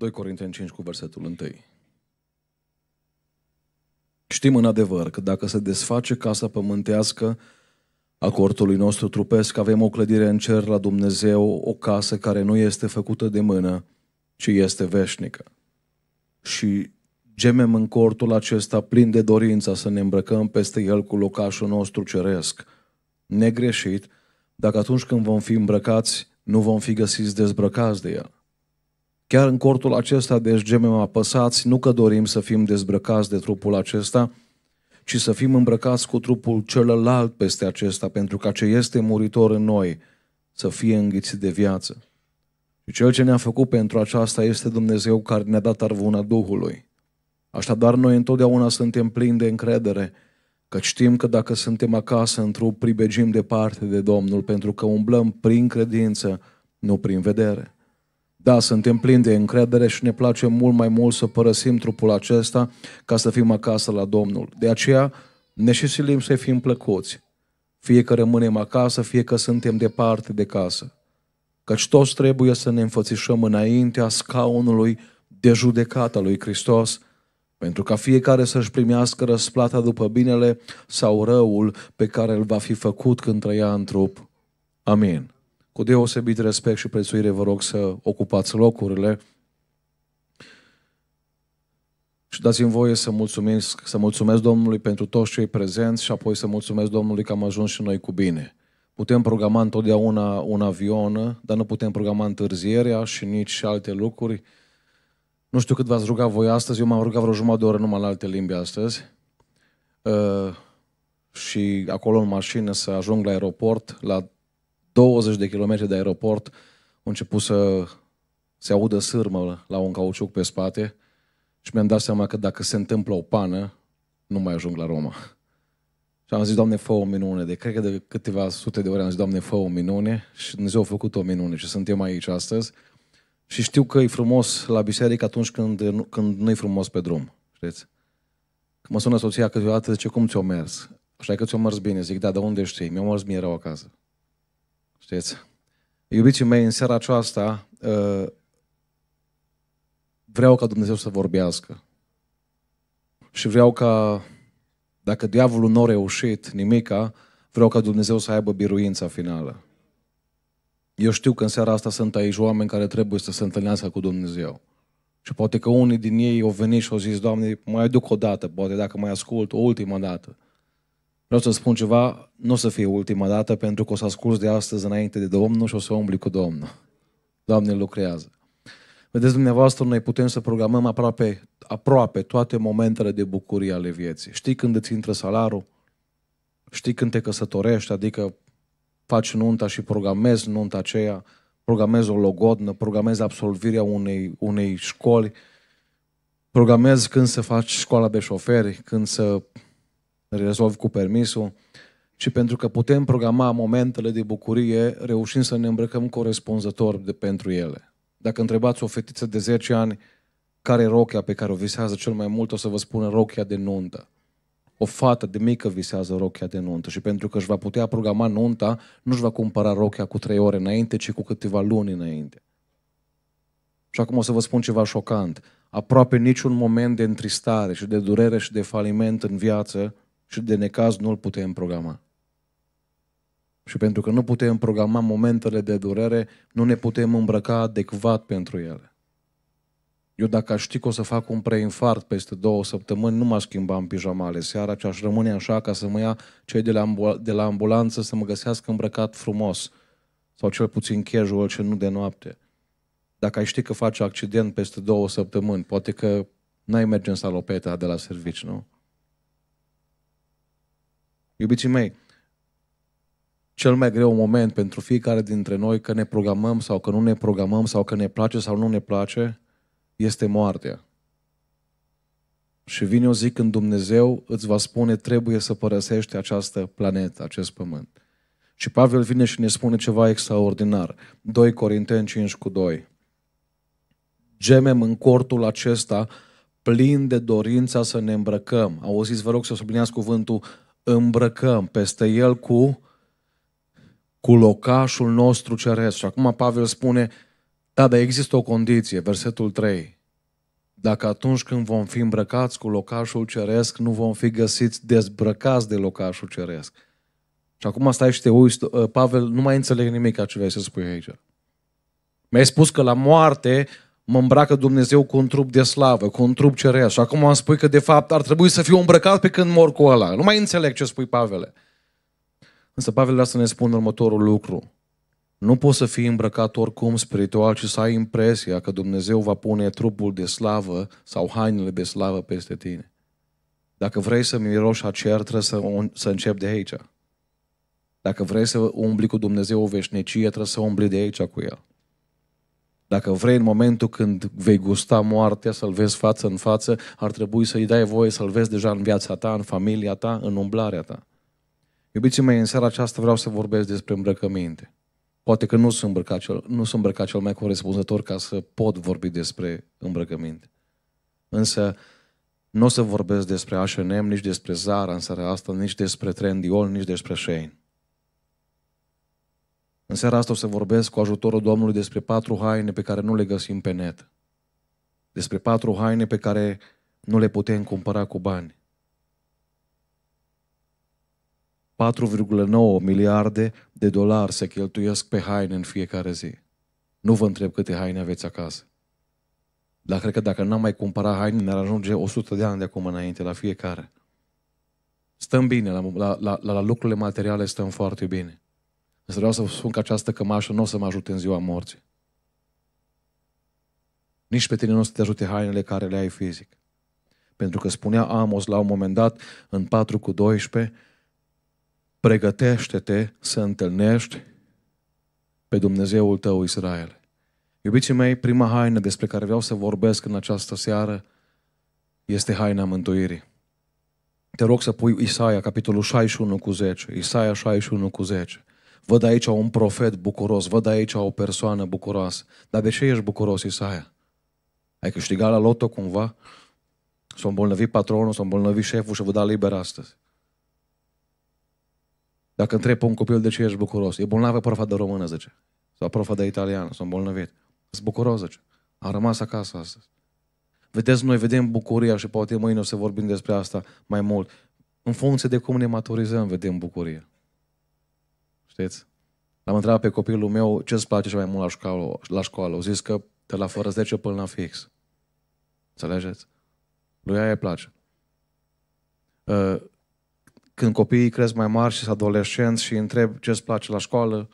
2 Corinteni 5 cu versetul 1. Știm în adevăr că dacă se desface casa pământească a cortului nostru trupesc, avem o clădire în cer la Dumnezeu, o casă care nu este făcută de mână, ci este veșnică. Și gemem în cortul acesta plin de dorința să ne îmbrăcăm peste el cu locașul nostru ceresc. Negreșit, dacă atunci când vom fi îmbrăcați, nu vom fi găsiți dezbrăcați de el Chiar în cortul acesta de deci, gemem apăsați, nu că dorim să fim dezbrăcați de trupul acesta, ci să fim îmbrăcați cu trupul celălalt peste acesta, pentru ca ce este muritor în noi să fie înghițit de viață. Și cel ce ne-a făcut pentru aceasta este Dumnezeu care ne-a dat arvuna Duhului. Așadar, noi întotdeauna suntem plini de încredere, că știm că dacă suntem acasă în trup, pribegim departe de Domnul, pentru că umblăm prin credință, nu prin vedere. Da, suntem plini de încredere și ne place mult mai mult să părăsim trupul acesta ca să fim acasă la Domnul. De aceea ne și silim să fim plăcuți, fie că rămânem acasă, fie că suntem departe de casă. Căci toți trebuie să ne înfățișăm înaintea scaunului de judecată lui Hristos, pentru ca fiecare să-și primească răsplata după binele sau răul pe care îl va fi făcut când trăia în trup. Amin. Cu deosebit respect și prețuire vă rog să ocupați locurile. Și dați-mi voie să mulțumesc, să mulțumesc Domnului pentru toți cei prezenți și apoi să mulțumesc Domnului că am ajuns și noi cu bine. Putem programa întotdeauna un avion, dar nu putem programa întârzierea și nici alte lucruri. Nu știu cât v-ați rugat voi astăzi, eu m-am rugat vreo jumătate de oră numai la alte limbi astăzi. Uh, și acolo în mașină să ajung la aeroport la 20 de kilometri de aeroport, au început să se audă sârmă la un cauciuc pe spate și mi-am dat seama că dacă se întâmplă o pană, nu mai ajung la Roma. Și am zis, Doamne, fă o minune. De cred că de câteva sute de ore am zis, Doamne, fă o minune. Și Dumnezeu a făcut o minune și suntem aici astăzi. Și știu că e frumos la biserică atunci când, când nu e frumos pe drum. Știți? Că mă sună soția câteodată, zice, cum ți-o mers? Așa că ți-o mers bine. Zic, da, de unde știi? Mi-o mers bine, rău acasă. Știți? Iubiții mei, în seara aceasta ă, vreau ca Dumnezeu să vorbească. Și vreau ca, dacă diavolul nu a reușit nimica, vreau ca Dumnezeu să aibă biruința finală. Eu știu că în seara asta sunt aici oameni care trebuie să se întâlnească cu Dumnezeu. Și poate că unii din ei au venit și au zis, Doamne, mai aduc o dată, poate dacă mai ascult o ultimă dată. Vreau să spun ceva, nu o să fie ultima dată, pentru că o să ascult de astăzi înainte de Domnul și o să umbli cu Domnul. Doamne lucrează. Vedeți dumneavoastră, noi putem să programăm aproape, aproape toate momentele de bucurie ale vieții. Știi când îți intră salarul? Știi când te căsătorești, adică faci nunta și programezi nunta aceea, programezi o logodnă, programezi absolvirea unei, unei școli, programezi când să faci școala de șoferi, când să rezolv cu permisul, ci pentru că putem programa momentele de bucurie reușind să ne îmbrăcăm corespunzător de pentru ele. Dacă întrebați o fetiță de 10 ani care e rochia pe care o visează cel mai mult, o să vă spună rochia de nuntă. O fată de mică visează rochia de nuntă și pentru că își va putea programa nunta, nu își va cumpăra rochia cu trei ore înainte, ci cu câteva luni înainte. Și acum o să vă spun ceva șocant. Aproape niciun moment de întristare și de durere și de faliment în viață și de necaz nu-l putem programa. Și pentru că nu putem programa momentele de durere, nu ne putem îmbrăca adecvat pentru ele. Eu dacă aș ști că o să fac un preinfart peste două săptămâni, nu m-aș schimba în pijamale seara, ci aș rămâne așa ca să mă ia cei de la, ambul- de la ambulanță să mă găsească îmbrăcat frumos. Sau cel puțin casual ce nu de noapte. Dacă ai ști că faci accident peste două săptămâni, poate că n-ai merge în salopeta de la servici, nu? Iubiții mei, cel mai greu moment pentru fiecare dintre noi, că ne programăm sau că nu ne programăm, sau că ne place sau nu ne place, este moartea. Și vine o zi când Dumnezeu îți va spune trebuie să părăsești această planetă, acest pământ. Și Pavel vine și ne spune ceva extraordinar. 2 Corinteni 5 cu 2. Gemem în cortul acesta plin de dorința să ne îmbrăcăm. Auziți, vă rog să subliniați cuvântul îmbrăcăm peste el cu, cu locașul nostru ceresc. Și acum Pavel spune, da, dar există o condiție, versetul 3. Dacă atunci când vom fi îmbrăcați cu locașul ceresc, nu vom fi găsiți dezbrăcați de locașul ceresc. Și acum stai și te uiți, Pavel, nu mai înțeleg nimic a ce vrei să spui aici. Mi-ai spus că la moarte mă îmbracă Dumnezeu cu un trup de slavă, cu un trup ceresc. Și acum am spui că de fapt ar trebui să fiu îmbrăcat pe când mor cu ăla. Nu mai înțeleg ce spui, Pavele. Însă Pavel vrea să ne spun următorul lucru. Nu poți să fii îmbrăcat oricum spiritual și să ai impresia că Dumnezeu va pune trupul de slavă sau hainele de slavă peste tine. Dacă vrei să miroși a cer, trebuie să, să începi de aici. Dacă vrei să umbli cu Dumnezeu o veșnicie, trebuie să umbli de aici cu El. Dacă vrei în momentul când vei gusta moartea să-L vezi față în față, ar trebui să-i dai voie să-L vezi deja în viața ta, în familia ta, în umblarea ta. Iubiții mei, în seara aceasta vreau să vorbesc despre îmbrăcăminte. Poate că nu sunt îmbrăcat cel, nu sunt îmbrăcat cel mai corespunzător ca să pot vorbi despre îmbrăcăminte. Însă, nu o să vorbesc despre H&M, nici despre Zara în seara asta, nici despre Trendyol, nici despre Shane. În seara asta o să vorbesc cu ajutorul Domnului despre patru haine pe care nu le găsim pe net. Despre patru haine pe care nu le putem cumpăra cu bani. 4,9 miliarde de dolari se cheltuiesc pe haine în fiecare zi. Nu vă întreb câte haine aveți acasă. Dar cred că dacă n-am mai cumpărat haine, ne-ar ajunge 100 de ani de acum înainte la fiecare. Stăm bine, la, la, la, la lucrurile materiale stăm foarte bine. Însă vreau să vă spun că această cămașă nu o să mă ajute în ziua morții. Nici pe tine nu o să te ajute hainele care le ai fizic. Pentru că spunea Amos la un moment dat, în 4 cu 12, pregătește-te să întâlnești pe Dumnezeul tău Israel. Iubiții mei, prima haină despre care vreau să vorbesc în această seară este haina mântuirii. Te rog să pui Isaia, capitolul 61 cu 10. Isaia 61 cu 10. Văd aici un profet bucuros, văd aici o persoană bucuroasă. Dar de ce ești bucuros, Isaia? Ai câștigat la loto cumva? S-a îmbolnăvit patronul, s-a îmbolnăvit șeful și vă da liber astăzi. Dacă întreb un copil de ce ești bucuros, e bolnavă profa de română, zice. Sau profa de italiană, s-a îmbolnăvit. Sunt bucuros, zice. A rămas acasă astăzi. Vedeți, noi vedem bucuria și poate mâine o să vorbim despre asta mai mult. În funcție de cum ne maturizăm, vedem bucuria știți? L-am întrebat pe copilul meu ce îți place cel mai mult la școală. La școală. Au zis că de la fără 10 până la fix. Înțelegeți? Lui aia îi place. Ă, când copiii cresc mai mari și sunt adolescenți și întreb ce îți place la școală,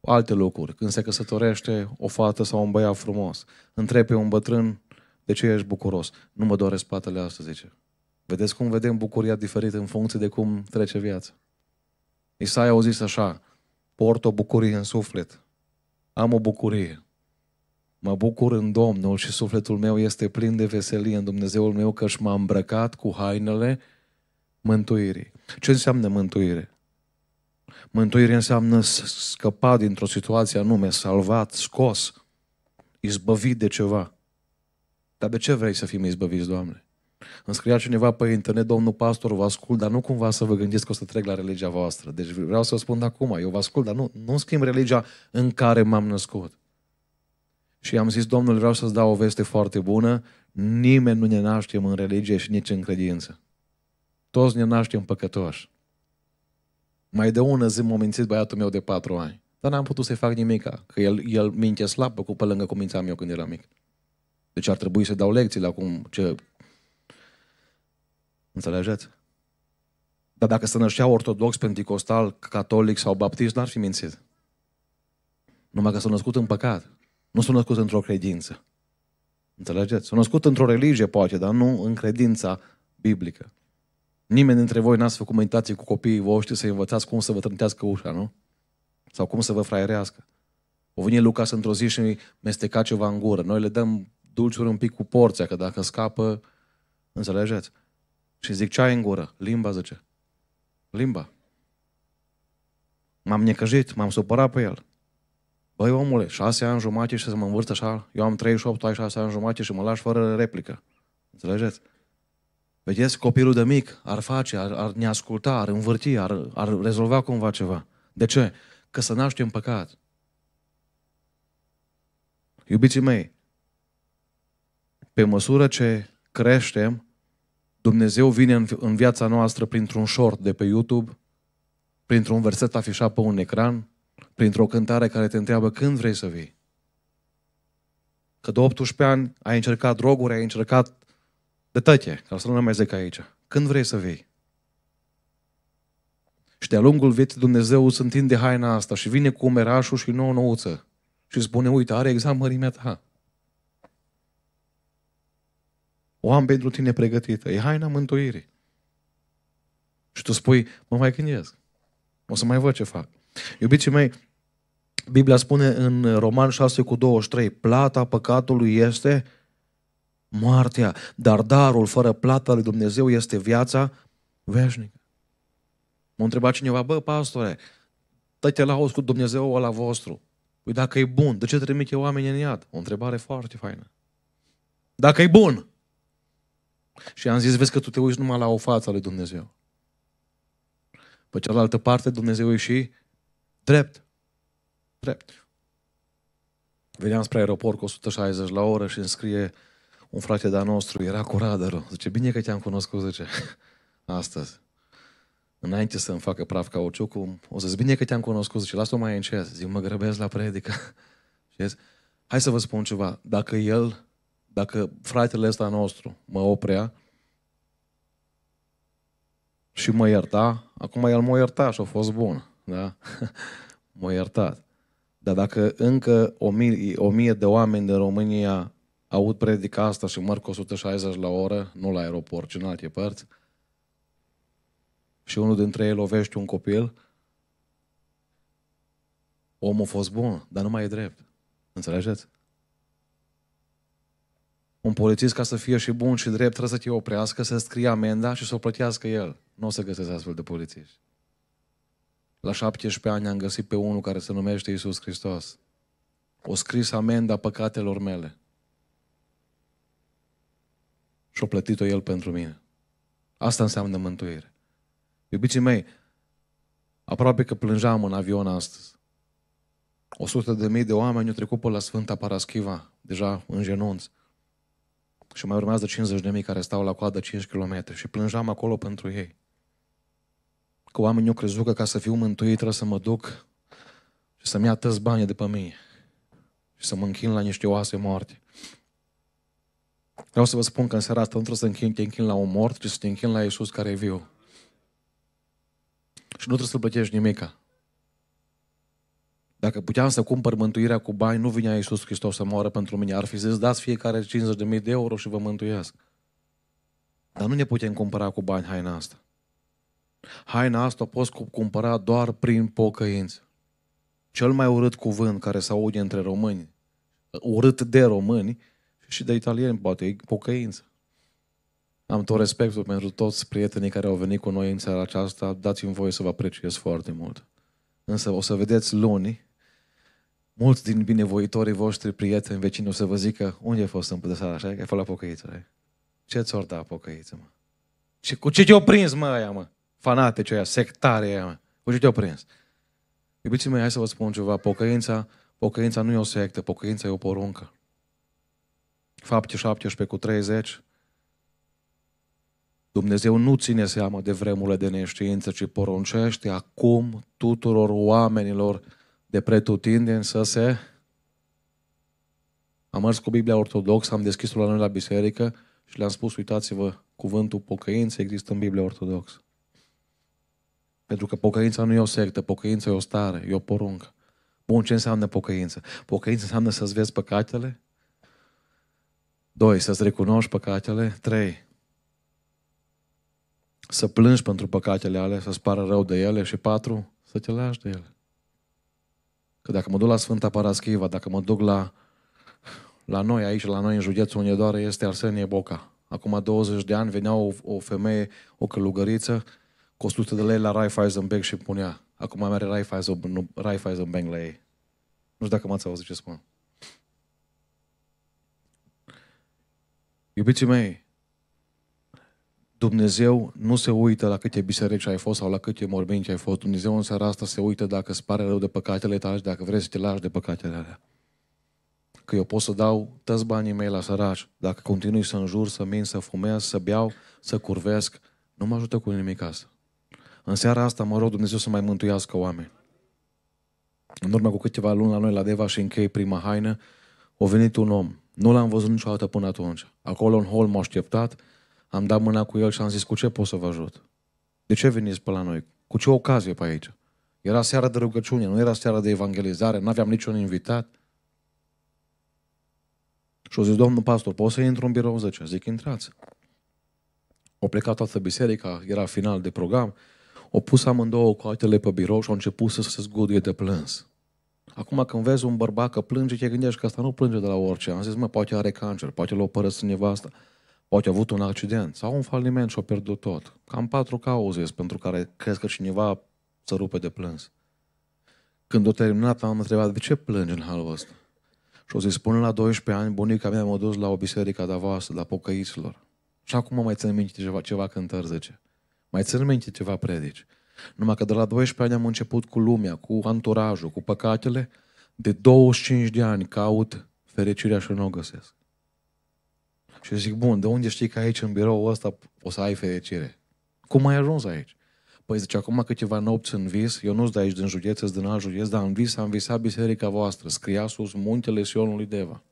alte lucruri. Când se căsătorește o fată sau un băiat frumos, întreb pe un bătrân de ce ești bucuros. Nu mă doresc spatele asta, zice. Vedeți cum vedem bucuria diferit în funcție de cum trece viața. Isaia a zis așa, port o bucurie în suflet, am o bucurie. Mă bucur în Domnul și sufletul meu este plin de veselie în Dumnezeul meu că și m-a îmbrăcat cu hainele mântuirii. Ce înseamnă mântuire? Mântuire înseamnă scăpa dintr-o situație anume, salvat, scos, izbăvit de ceva. Dar de ce vrei să fim izbăviți, Doamne? Îmi scria cineva pe păi, internet, domnul pastor, vă ascult, dar nu cumva să vă gândiți că o să trec la religia voastră. Deci vreau să vă spun acum, eu vă ascult, dar nu, nu schimb religia în care m-am născut. Și am zis, Domnul, vreau să-ți dau o veste foarte bună, nimeni nu ne naștem în religie și nici în credință. Toți ne naștem păcătoși. Mai de ună zi m-a mințit băiatul meu de patru ani. Dar n-am putut să-i fac nimica, că el, el minte slabă cu pe lângă cum mințeam eu când eram mic. Deci ar trebui să dau lecțiile acum ce Înțelegeți? Dar dacă se nășea ortodox, pentecostal, catolic sau baptist, n-ar fi mințit. Numai că s-a născut în păcat. Nu s-a născut într-o credință. Înțelegeți? S-a născut într-o religie, poate, dar nu în credința biblică. Nimeni dintre voi n-ați făcut meditații cu copiii voștri să învățați cum să vă trântească ușa, nu? Sau cum să vă fraierească. O vine Luca într-o zi și mesteca ceva în gură. Noi le dăm dulciuri un pic cu porția, că dacă scapă, înțelegeți? Și zic, ce ai în gură? Limba, zice. Limba. M-am necăjit, m-am supărat pe el. Băi, omule, șase ani jumate și să mă învârți așa, eu am 38, ai șase ani jumate și mă lași fără replică. Înțelegeți? Vedeți, copilul de mic ar face, ar, ar ne asculta, ar învârti, ar, ar rezolva cumva ceva. De ce? Că să naște în păcat. Iubiții mei, pe măsură ce creștem, Dumnezeu vine în, în viața noastră printr-un short de pe YouTube, printr-un verset afișat pe un ecran, printr-o cântare care te întreabă când vrei să vii. Că de 18 ani ai încercat droguri, ai încercat de tăche, ca să nu mai zic aici. Când vrei să vii? Și de-a lungul vieții Dumnezeu îți întinde haina asta și vine cu umerașul și nouă nouță și spune, uite, are exact mărimea ta. O am pentru tine pregătită. E haina mântuirii. Și tu spui, mă mai gândesc. O să mai văd ce fac. Iubiții mei, Biblia spune în Roman 6 cu 23, plata păcatului este moartea, dar darul fără plata lui Dumnezeu este viața veșnică. M-a întrebat cineva, bă, pastore, tăi te la cu Dumnezeu ăla vostru. Păi dacă e bun, de ce trimite oamenii în iad? O întrebare foarte faină. Dacă e bun, și am zis, vezi că tu te uiți numai la o față a lui Dumnezeu. Pe cealaltă parte, Dumnezeu e și drept. Drept. Veneam spre aeroport cu 160 la oră și îmi scrie un frate de-a nostru, era cu radarul. Zice, bine că te-am cunoscut, zice, astăzi. Înainte să-mi facă praf ca ciucum. o să zic, bine că te-am cunoscut, zice, lasă-o mai încet. Zic, mă grăbesc la predică. Hai să vă spun ceva. Dacă el dacă fratele ăsta nostru mă oprea și mă ierta, acum el m-a iertat și a fost bun. Da? m-a iertat. Dar dacă încă o mie, o mie de oameni din România aud predica asta și mărc 160 la oră, nu la aeroport, ci în alte părți, și unul dintre ei lovește un copil, omul a fost bun, dar nu mai e drept. Înțelegeți? un polițist ca să fie și bun și drept trebuie să te oprească, să scrie amenda și să o plătească el. Nu o să găsesc astfel de polițiști. La 17 ani am găsit pe unul care se numește Isus Hristos. O scris amenda păcatelor mele. Și-o plătit-o el pentru mine. Asta înseamnă mântuire. Iubiții mei, aproape că plângeam în avion astăzi. O sută de mii de oameni au trecut pe la Sfânta Paraschiva, deja în genunchi. Și mai urmează 50 de mii care stau la coadă 5 km și plângeam acolo pentru ei. Că oamenii au crezut că ca să fiu mântuit trebuie să mă duc și să-mi ia tăți banii de pe mine și să mă închin la niște oase moarte. Vreau să vă spun că în seara asta nu trebuie să închin, te închin la un mort, ci să te închin la Iisus care e viu. Și nu trebuie să-L plătești nimica. Dacă puteam să cumpăr mântuirea cu bani, nu vinea Iisus Hristos să moară pentru mine. Ar fi zis, dați fiecare 50.000 de euro și vă mântuiesc. Dar nu ne putem cumpăra cu bani haina asta. Haina asta o poți cumpăra doar prin pocăință. Cel mai urât cuvânt care se aude între români, urât de români și de italieni, poate, e pocăință. Am tot respectul pentru toți prietenii care au venit cu noi în seara aceasta. Dați-mi voie să vă apreciez foarte mult. Însă o să vedeți luni mulți din binevoitorii voștri, prieteni, vecini, o să vă zică unde ai fost împădăsat așa, că ai fost la pocăiță. Ce ți o da pocăiță, mă? Și cu ce te o prins, mă, aia, mă? Fanateci aia, sectare aia, mă. Cu ce te o prins? Iubiții mei, hai să vă spun ceva. Pocăința, pocăința nu e o sectă, pocăința e o poruncă. Fapte 17 cu 30. Dumnezeu nu ține seama de vremurile de neștiință, ci poruncește acum tuturor oamenilor de pretutindeni să se... Am mers cu Biblia Ortodoxă, am deschis-o la noi la biserică și le-am spus, uitați-vă, cuvântul pocăință există în Biblia Ortodoxă. Pentru că pocăința nu e o sectă, pocăința e o stare, e o poruncă. Bun, ce înseamnă pocăință? Pocăință înseamnă să-ți vezi păcatele? Doi, să-ți recunoști păcatele? Trei, să plângi pentru păcatele alea, să-ți pară rău de ele? Și patru, să te lași de ele. Că păi dacă mă duc la Sfânta Paraschiva, dacă mă duc la, la noi aici, la noi în județul unde doar este Arsenie Boca. Acum 20 de ani venea o, o femeie, o călugăriță, cu 100 de lei la Raiffeisen Bank și punea. Acum mai are Raiffeisen, Raiffeisen Bank la ei. Nu știu dacă m-ați auzit ce spun. Iubiții mei, Dumnezeu nu se uită la câte biserici ai fost sau la câte mormini ai fost. Dumnezeu în seara asta se uită dacă îți pare rău de păcatele tale și dacă vrei să te lași de păcatele alea. Că eu pot să dau tăți banii mei la săraci. Dacă continui să înjur, să min, să fumez, să beau, să curvesc, nu mă ajută cu nimic asta. În seara asta mă rog Dumnezeu să mai mântuiască oameni. În urmă cu câteva luni la noi la Deva și închei prima haină, a venit un om. Nu l-am văzut niciodată până atunci. Acolo în hol m-a așteptat, am dat mâna cu el și am zis, cu ce pot să vă ajut? De ce veniți pe la noi? Cu ce ocazie pe aici? Era seara de rugăciune, nu era seara de evangelizare, nu aveam niciun invitat. Și au zis, domnul pastor, pot să intru în birou 10? Zic, intrați. O plecat toată biserica, era final de program, o pus amândouă coatele pe birou și au început să se zguduie de plâns. Acum când vezi un bărbat că plânge, te gândești că asta nu plânge de la orice. Am zis, mă, poate are cancer, poate l-a părăsit nevasta. Poate a avut un accident sau un faliment și a pierdut tot. Cam patru cauze pentru care crezi că cineva să rupe de plâns. Când o terminat, am întrebat, de ce plângi în halul ăsta? Și o să-i spun la 12 ani, bunica mea m-a dus la o biserică de voastră, la pocăiților. Și acum mai țin minte ceva, ceva cântări, zice. Mai țin minte ceva predici. Numai că de la 12 ani am început cu lumea, cu anturajul, cu păcatele. De 25 de ani caut fericirea și nu o găsesc. Și eu zic, bun, de unde știi că aici, în birou ăsta, o să ai fericire? Cum ai ajuns aici? Păi zice, acum câteva nopți în vis, eu nu-s de aici din județ, sunt din alt județ, dar în vis am visat biserica voastră, scria sus muntele Sionului Deva.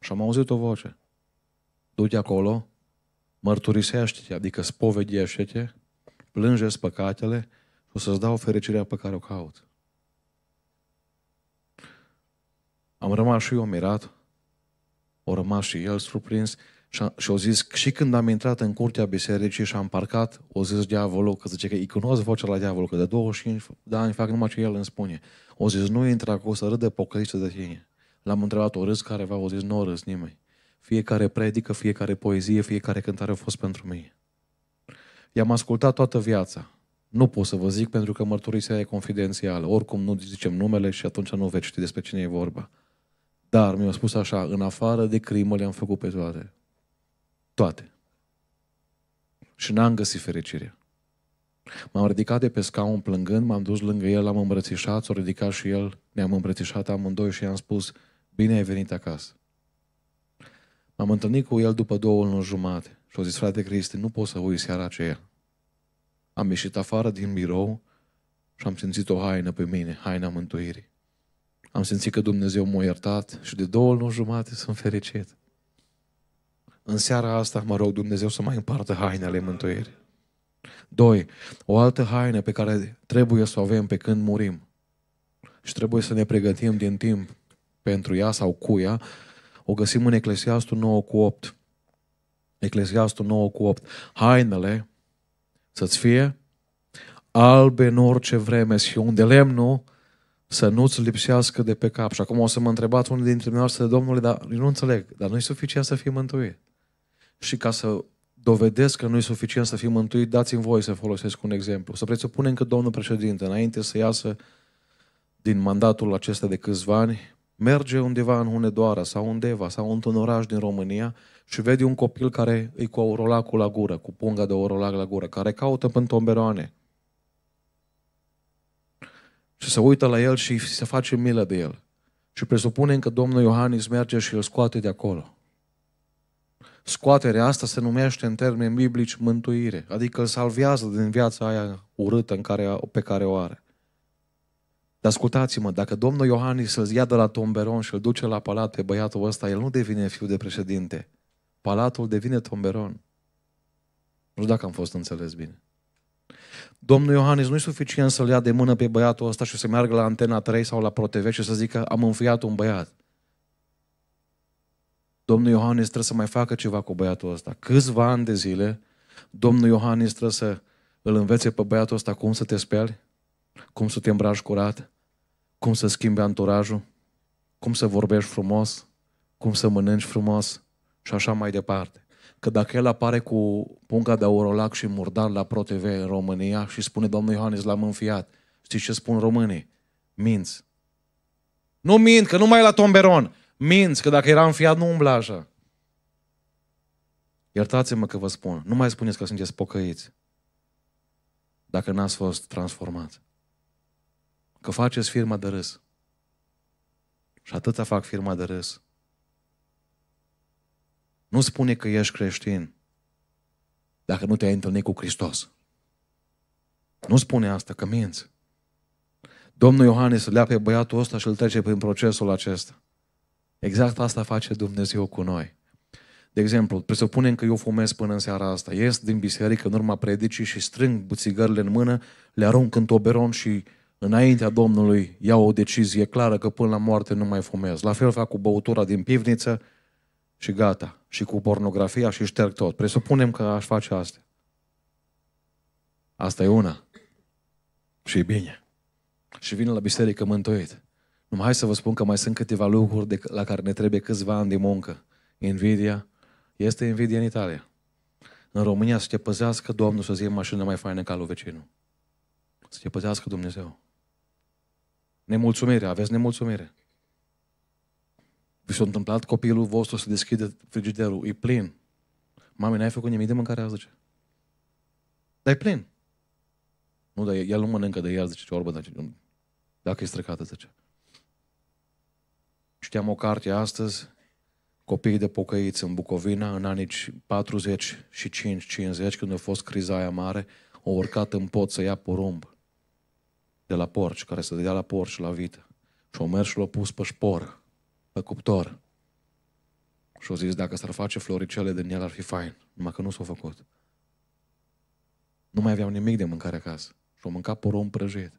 Și am auzit o voce. Du-te acolo, mărturisește-te, adică spovediește-te, plânge păcatele și o să-ți dau fericirea pe care o caut. Am rămas și eu mirat, o rămas și el surprins și au zis, și când am intrat în curtea bisericii și am parcat, o zis diavolul, că zice că îi cunosc vocea la diavol, că de 25 de ani fac numai ce el îmi spune. O zis, nu intra acolo să râde pocăiște de tine. L-am întrebat, o râs careva, o zis, nu o râs nimeni. Fiecare predică, fiecare poezie, fiecare cântare a fost pentru mine. I-am ascultat toată viața. Nu pot să vă zic pentru că mărturisirea e confidențială. Oricum nu zicem numele și atunci nu veți ști despre cine e vorba. Dar mi-au spus așa, în afară de crimă le-am făcut pe toate. Toate. Și n-am găsit fericirea. M-am ridicat de pe scaun plângând, m-am dus lângă el, l-am îmbrățișat, s-a ridicat și el, ne-am îmbrățișat amândoi și i-am spus, bine ai venit acasă. M-am întâlnit cu el după două luni jumate și au zis, frate Cristi, nu pot să uit seara aceea. Am ieșit afară din birou și am simțit o haină pe mine, haina mântuirii. Am simțit că Dumnezeu m-a iertat și de două luni jumate sunt fericit. În seara asta mă rog Dumnezeu să mai împartă hainele mântuirii. Doi, O altă haină pe care trebuie să o avem pe când murim și trebuie să ne pregătim din timp pentru ea sau cu ea, o găsim în Eclesiastul 9 cu 8. Eclesiastul 9 cu 8. Hainele să-ți fie albe în orice vreme și unde lemnul să nu-ți lipsească de pe cap. Și acum o să mă întrebați unul dintre dumneavoastră, domnule, dar nu înțeleg, dar nu e suficient să fii mântuit. Și ca să dovedesc că nu e suficient să fii mântuit, dați-mi voi să folosesc un exemplu. Să presupunem că domnul președinte, înainte să iasă din mandatul acesta de câțiva ani, merge undeva în Hunedoara sau undeva sau într-un oraș din România și vede un copil care îi cu orolacul la gură, cu punga de orolac la gură, care caută pântomberoane și se uită la el și se face milă de el. Și presupunem că Domnul Iohannis merge și îl scoate de acolo. Scoaterea asta se numește în termeni biblici mântuire, adică îl salvează din viața aia urâtă în care, pe care o are. Dar ascultați-mă, dacă domnul Iohannis îl ia de la tomberon și îl duce la palat pe băiatul ăsta, el nu devine fiu de președinte. Palatul devine tomberon. Nu știu dacă am fost înțeles bine. Domnul Iohannis nu-i suficient să-l ia de mână pe băiatul ăsta și să meargă la Antena 3 sau la ProTV și să zică am înfiat un băiat. Domnul Iohannis trebuie să mai facă ceva cu băiatul ăsta. Câțiva ani de zile, Domnul Iohannis trebuie să îl învețe pe băiatul ăsta cum să te speli, cum să te îmbraci curat, cum să schimbi anturajul, cum să vorbești frumos, cum să mănânci frumos și așa mai departe că dacă el apare cu punga de aurolac și murdar la ProTV în România și spune domnul Iohannis l-am înfiat, știți ce spun românii? Minți. Nu mint, că nu mai e la tomberon. Minți, că dacă era înfiat nu umbla așa. Iertați-mă că vă spun, nu mai spuneți că sunteți pocăiți dacă n-ați fost transformați. Că faceți firma de râs. Și atâta fac firma de râs nu spune că ești creștin dacă nu te-ai întâlnit cu Hristos. Nu spune asta, că minți. Domnul Iohannis lea pe băiatul ăsta și îl trece prin procesul acesta. Exact asta face Dumnezeu cu noi. De exemplu, presupunem că eu fumez până în seara asta. Ies din biserică în urma predicii și strâng țigările în mână, le arunc în toberon și înaintea Domnului iau o decizie clară că până la moarte nu mai fumez. La fel fac cu băutura din pivniță, și gata. Și cu pornografia și șterg tot. Presupunem că aș face asta. Asta e una. Și e bine. Și vine la biserică mântuit. Numai hai să vă spun că mai sunt câteva lucruri de, la care ne trebuie câțiva ani de muncă. Invidia. Este invidia în Italia. În România să te păzească Domnul să zie mașină mai faină ca lui vecinul. Să te păzească Dumnezeu. Nemulțumire, aveți nemulțumire. Vi s-a întâmplat copilul vostru să deschide frigiderul, e plin. Mami, n-ai făcut nimic de mâncare azi, zice. Dar e plin. Nu, dar el nu mănâncă de el, zice, ce orbă, zice, dacă e străcată, zice. Știam o carte astăzi, copiii de pocăiți în Bucovina, în anii 40 și 5, 50, când a fost criza aia mare, au urcat în pot să ia porumb de la porci, care se dădea la porci la vită. Și au mers și l-au pus pe șporă pe cuptor. Și au zis, dacă s-ar face floricele din el, ar fi fain. Numai că nu s-au făcut. Nu mai aveau nimic de mâncare acasă. Și au mâncat porom prăjit.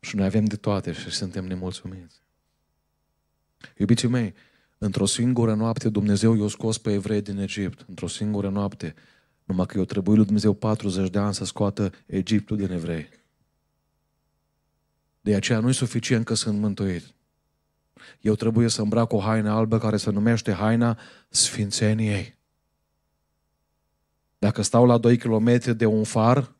Și noi avem de toate și suntem nemulțumiți. Iubiții mei, într-o singură noapte Dumnezeu i-a scos pe evrei din Egipt. Într-o singură noapte. Numai că i-a trebuit lui Dumnezeu 40 de ani să scoată Egiptul din evrei. De aceea nu-i suficient că sunt mântuit. Eu trebuie să îmbrac o haină albă care se numește haina Sfințeniei. Dacă stau la 2 km de un far,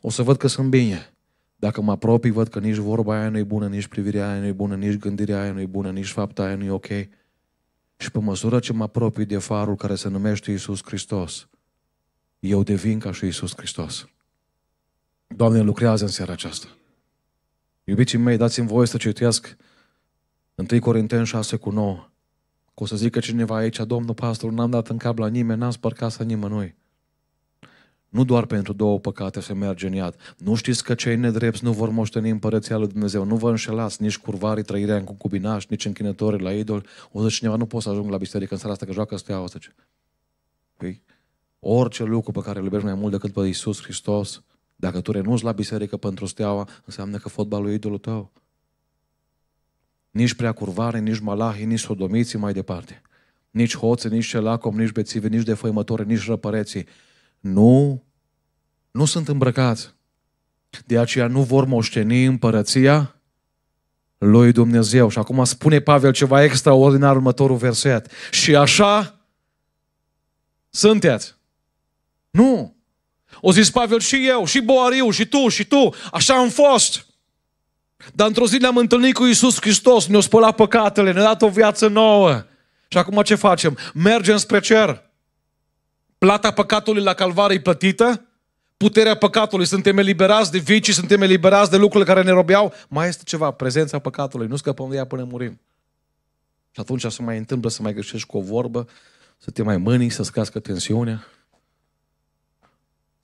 o să văd că sunt bine. Dacă mă apropii, văd că nici vorba aia nu-i bună, nici privirea aia nu-i bună, nici gândirea aia nu-i bună, nici fapta aia nu-i ok. Și pe măsură ce mă apropii de farul care se numește Isus Hristos, eu devin ca și Isus Hristos. Doamne, lucrează în seara aceasta. Iubiții mei, dați-mi voie să citesc 1 Corinteni 6 cu 9. Că o să zică cineva aici, domnul pastor, n-am dat în cap la nimeni, n-am spărcat casa nimănui. Nu doar pentru două păcate se merge în iad. Nu știți că cei nedrepți nu vor moșteni împărăția lui Dumnezeu. Nu vă înșelați nici curvarii, trăirea în concubinaș, nici închinătorii la idol. O să cineva nu poți să ajung la biserică în seara asta că joacă steaua, zice. Păi, orice lucru pe care îl iubești mai mult decât pe Iisus Hristos, dacă tu renunți la biserică pentru steaua, înseamnă că fotbalul e idolul tău. Nici prea curvare, nici malahi, nici sodomiții mai departe. Nici hoți, nici celacom, nici bețivi, nici defăimători, nici răpăreții. Nu, nu sunt îmbrăcați. De aceea nu vor moșteni împărăția lui Dumnezeu. Și acum spune Pavel ceva extraordinar următorul verset. Și așa sunteți. Nu! O zis Pavel și eu, și Boariu, și tu, și tu, așa am fost. Dar într-o zi ne-am întâlnit cu Isus Hristos, ne-a spălat păcatele, ne-a dat o viață nouă. Și acum ce facem? Mergem spre cer. Plata păcatului la calvară e plătită? Puterea păcatului, suntem eliberați de vicii, suntem eliberați de lucrurile care ne robeau? Mai este ceva, prezența păcatului, nu scăpăm de ea până murim. Și atunci se mai întâmplă să mai greșești cu o vorbă, să te mai mâni, să-ți tensiunea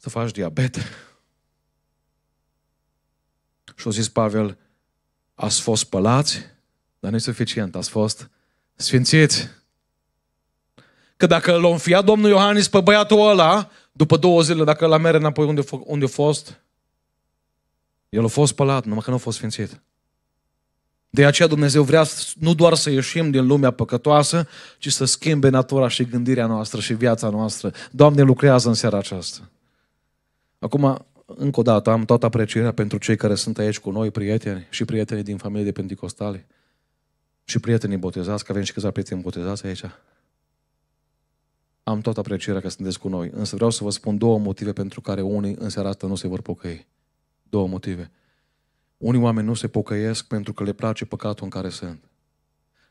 să faci diabet. Și a zis Pavel, ați fost spălați, dar nu e suficient, ați fost sfințiți. Că dacă l-a înfiat Domnul Iohannis pe băiatul ăla, după două zile, dacă la mere înapoi unde, unde a fost, el a fost spălat, numai că nu a fost sfințit. De aceea Dumnezeu vrea nu doar să ieșim din lumea păcătoasă, ci să schimbe natura și gândirea noastră și viața noastră. Doamne, lucrează în seara aceasta. Acum, încă o dată, am toată aprecierea pentru cei care sunt aici cu noi, prieteni și prietenii din familie de pentecostale și prietenii botezați, că avem și câțiva prieteni botezați aici. Am toată aprecierea că sunteți cu noi, însă vreau să vă spun două motive pentru care unii în seara asta nu se vor pocăi. Două motive. Unii oameni nu se pocăiesc pentru că le place păcatul în care sunt.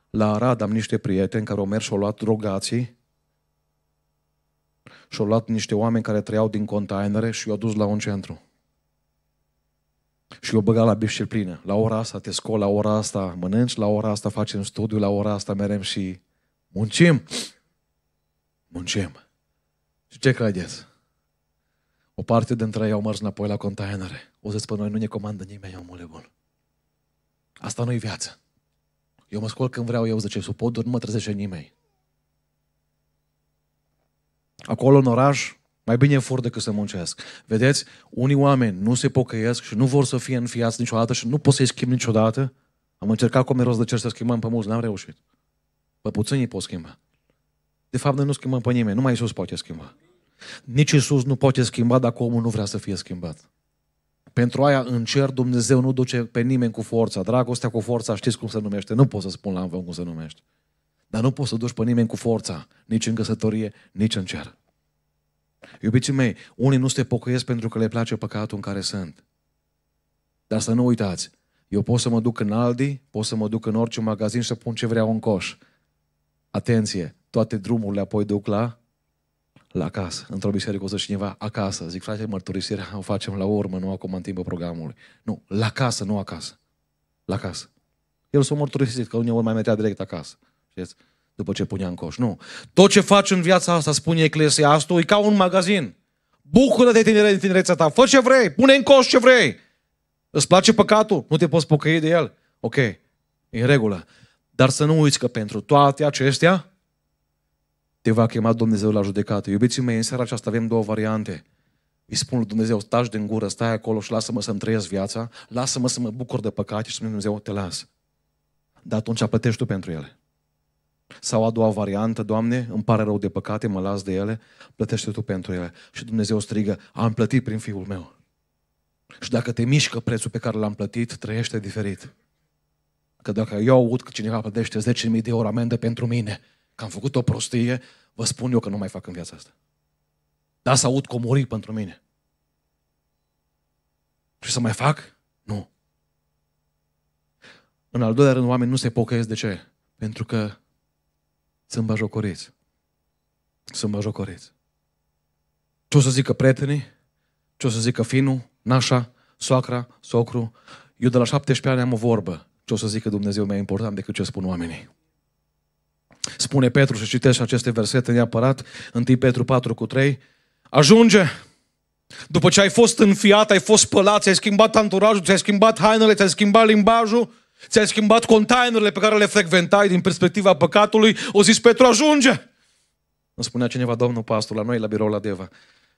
La Arad am niște prieteni care au mers și au luat rogații și au luat niște oameni care trăiau din containere și i-au dus la un centru. Și i-au băgat la bișe plină. La ora asta te scol, la ora asta mănânci, la ora asta facem studiu, la ora asta merem și muncim. Muncim. Și ce credeți? O parte dintre ei au mers înapoi la containere. O să spun noi, nu ne comandă nimeni, omule bun. Asta nu-i viață. Eu mă scol când vreau, eu zice, sub poduri nu mă trezește nimeni acolo în oraș, mai bine fur decât să muncesc. Vedeți, unii oameni nu se pocăiesc și nu vor să fie înfiați niciodată și nu pot să-i schimb niciodată. Am încercat cu miros de cer să schimbăm pe mulți, n-am reușit. Pe puțini pot schimba. De fapt, noi nu schimbăm pe nimeni, numai Isus poate schimba. Nici Isus nu poate schimba dacă omul nu vrea să fie schimbat. Pentru aia în cer Dumnezeu nu duce pe nimeni cu forța. Dragostea cu forța știți cum se numește. Nu pot să spun la învăț cum se numește. Dar nu poți să duci pe nimeni cu forța, nici în căsătorie, nici în cer. Iubiții mei, unii nu se pocăiesc pentru că le place păcatul în care sunt. Dar să nu uitați, eu pot să mă duc în Aldi, pot să mă duc în orice magazin și să pun ce vreau în coș. Atenție, toate drumurile apoi duc la la casă, Într-o biserică o să cineva acasă. Zic, frate, mărturisirea o facem la urmă, nu acum în timpul programului. Nu, la casă, nu acasă. La casă. El s-a mărturisit că ori mai metea direct acasă. Știți? După ce punea în coș. Nu. Tot ce faci în viața asta, spune Eclesiastul, e ca un magazin. Bucură-te tinere din tinerețea ta. Fă ce vrei. Pune în coș ce vrei. Îți place păcatul? Nu te poți pocăi de el. Ok. E în regulă. Dar să nu uiți că pentru toate acestea te va chema Dumnezeu la judecată. Iubiții mei, în seara aceasta avem două variante. Îi spun lui Dumnezeu, stai din gură, stai acolo și lasă-mă să-mi trăiesc viața, lasă-mă să mă bucur de păcate și spune Dumnezeu, te las. Dar atunci plătești tu pentru ele. Sau a doua variantă, Doamne, îmi pare rău de păcate, mă las de ele, plătește Tu pentru ele. Și Dumnezeu strigă, am plătit prin Fiul meu. Și dacă te mișcă prețul pe care l-am plătit, trăiește diferit. Că dacă eu aud că cineva plătește 10.000 de euro amendă pentru mine, că am făcut o prostie, vă spun eu că nu mai fac în viața asta. Da, să aud că muri pentru mine. Și să mai fac? Nu. În al doilea rând, oamenii nu se pocăiesc de ce? Pentru că sunt bajocoriți. Sunt bajocoriți. Ce o să zică prietenii? Ce o să zică finul, nașa, soacra, socru? Eu de la 17 ani am o vorbă. Ce o să zică Dumnezeu mai important decât ce spun oamenii. Spune Petru și citește aceste versete neapărat, 1 Petru 4 cu 3, ajunge după ce ai fost înfiat, ai fost spălat, ți-ai schimbat anturajul, ți-ai schimbat hainele, ți-ai schimbat limbajul, Ți-ai schimbat containerele pe care le frecventai din perspectiva păcatului. O zis, Petru, ajunge! Îmi spunea cineva, domnul pastor, la noi, la birou la Deva.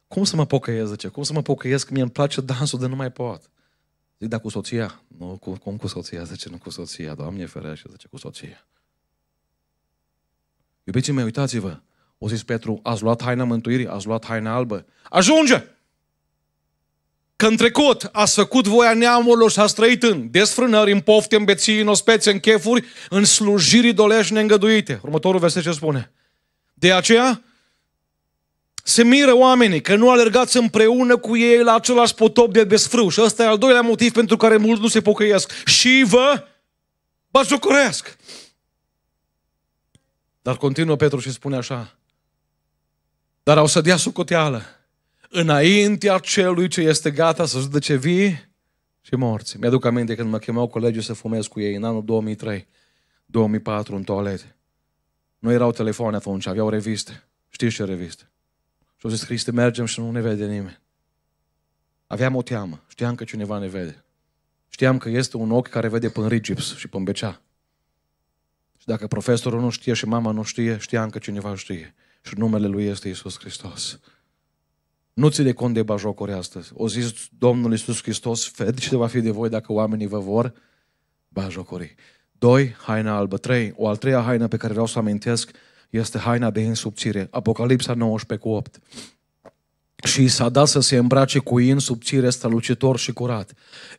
Cum să mă pocăiesc, zice? Cum să mă pocăiesc? Mie îmi place dansul de nu mai pot. Zic, da, cu soția. Nu, cu, cum cu soția? Zice, nu cu soția. Doamne ferește, zice, cu soția. Iubiții mei, uitați-vă. O zis Petru, ați luat haina mântuirii, ați luat haina albă. Ajunge! Că în trecut ați făcut voia neamurilor și ați trăit în desfrânări, în pofte, în beții, în ospețe, în chefuri, în slujiri dolești neîngăduite. Următorul verset ce spune? De aceea, se miră oamenii că nu alergați împreună cu ei la același potop de desfrâu. Și ăsta e al doilea motiv pentru care mulți nu se pocăiesc. Și vă bajocoresc. Dar continuă Petru și spune așa. Dar au să dea sucoteală înaintea celui ce este gata să judece vii și morți. Mi-aduc aminte când mă chemau colegii să fumez cu ei în anul 2003, 2004 în toalete. Nu erau telefoane atunci, aveau reviste. Știți ce reviste? Și au zis, Cristi, mergem și nu ne vede nimeni. Aveam o teamă, știam că cineva ne vede. Știam că este un ochi care vede până rigips și până becea. Și dacă profesorul nu știe și mama nu știe, știam că cineva știe. Și numele lui este Isus Hristos. Nu ți de cont de bajocuri astăzi. O zis Domnul Iisus Hristos, fericită va fi de voi dacă oamenii vă vor bajocuri. Doi, haina albă. Trei, o al treia haină pe care vreau să amintesc este haina de insubțire. Apocalipsa 19 cu 8. Și s-a dat să se îmbrace cu in subțire, strălucitor și curat.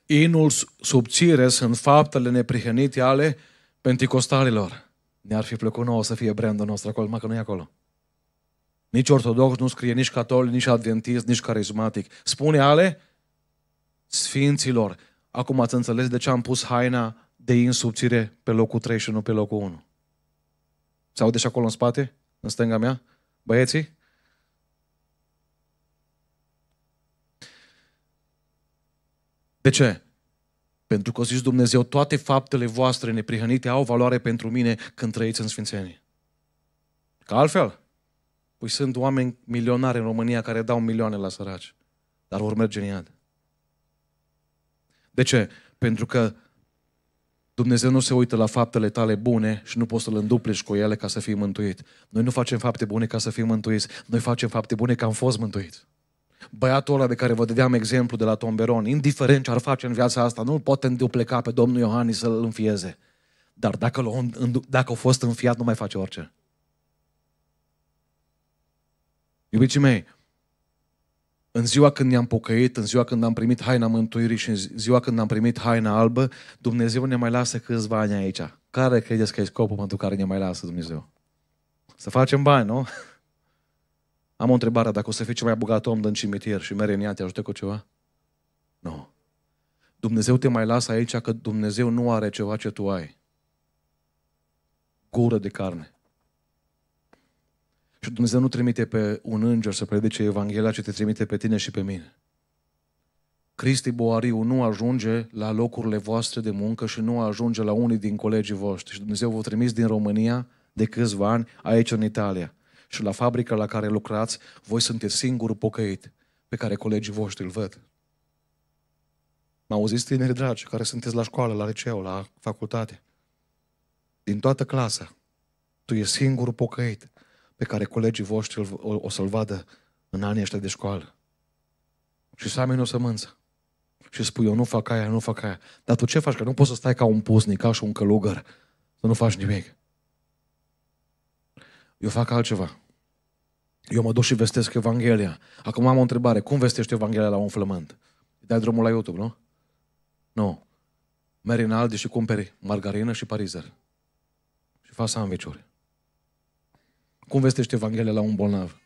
Inul subțire sunt faptele neprihănite ale penticostalilor. Ne-ar fi plăcut nouă să fie brandul nostru acolo, mă că nu e acolo. Nici ortodox nu scrie, nici catolic, nici adventist, nici carismatic. Spune ale sfinților. Acum ați înțeles de ce am pus haina de insubțire pe locul 3 și nu pe locul 1. Se aude și acolo în spate, în stânga mea, băieții? De ce? Pentru că zis Dumnezeu, toate faptele voastre neprihănite au valoare pentru mine când trăiți în sfințenie. Că altfel, Păi sunt oameni milionari în România care dau milioane la săraci, dar vor merge în iad. De ce? Pentru că Dumnezeu nu se uită la faptele tale bune și nu poți să l îndupleci cu ele ca să fii mântuit. Noi nu facem fapte bune ca să fim mântuiți, noi facem fapte bune ca am fost mântuiți. Băiatul ăla de care vă dădeam exemplu de la Tomberon, indiferent ce ar face în viața asta, nu-l poate îndupleca pe Domnul Iohannis să-l înfieze. Dar dacă, l-a, dacă a fost înfiat, nu mai face orice. Iubiții mei, în ziua când ne-am pocăit, în ziua când am primit haina mântuirii și în ziua când am primit haina albă, Dumnezeu ne mai lasă câțiva ani aici. Care credeți că e scopul pentru care ne mai lasă Dumnezeu? Să facem bani, nu? Am o întrebare, dacă o să fii cel mai bogat om din cimitir și mereu în ea, te ajută cu ceva? Nu. Dumnezeu te mai lasă aici că Dumnezeu nu are ceva ce tu ai. Gură de carne. Și Dumnezeu nu trimite pe un înger să predice Evanghelia, ci te trimite pe tine și pe mine. Cristi Boariu nu ajunge la locurile voastre de muncă și nu ajunge la unii din colegii voștri. Și Dumnezeu vă trimis din România de câțiva ani aici în Italia. Și la fabrica la care lucrați, voi sunteți singurul pocăit pe care colegii voștri îl văd. Mă auziți, tineri dragi, care sunteți la școală, la liceu, la facultate? Din toată clasa, tu ești singurul pocăit pe care colegii voștri o, să-l vadă în anii ăștia de școală. Și să ameni o sămânță. Și spui, eu nu fac aia, nu fac aia. Dar tu ce faci? Că nu poți să stai ca un pusnic, ca și un călugăr, să nu faci nimic. Eu fac altceva. Eu mă duc și vestesc Evanghelia. Acum am o întrebare. Cum vestești Evanghelia la un flământ? Dai drumul la YouTube, nu? Nu. Meri în Aldi și cumperi margarină și parizer. Și faci sandvișuri. Cum vestești Evanghelia la un bolnav?